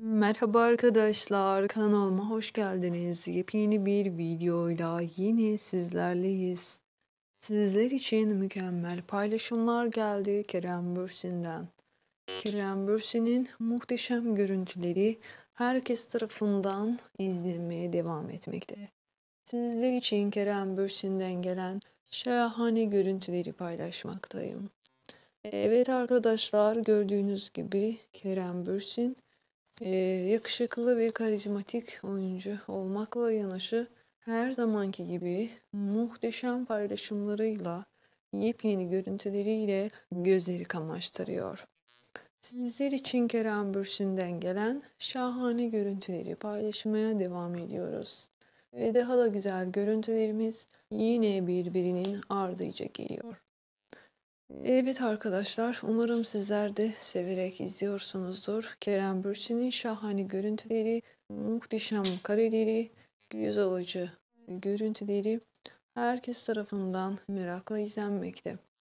Merhaba arkadaşlar, kanalıma hoş geldiniz. Yepyeni bir videoyla yine sizlerleyiz. Sizler için mükemmel paylaşımlar geldi Kerem Bürsin'den. Kerem Bürsin'in muhteşem görüntüleri herkes tarafından izlenmeye devam etmekte. Sizler için Kerem Bürsin'den gelen şahane görüntüleri paylaşmaktayım. Evet arkadaşlar gördüğünüz gibi Kerem Bürsin e, yakışıklı ve karizmatik oyuncu olmakla yanaşı her zamanki gibi muhteşem paylaşımlarıyla, yepyeni görüntüleriyle gözleri kamaştırıyor. Sizler için Kerem Bürsin'den gelen şahane görüntüleri paylaşmaya devam ediyoruz. Ve daha da güzel görüntülerimiz yine birbirinin ardıyla geliyor. Evet arkadaşlar umarım sizler de severek izliyorsunuzdur. Kerem Bürsin'in şahane görüntüleri, muhteşem kareleri, göz alıcı görüntüleri herkes tarafından merakla izlenmekte.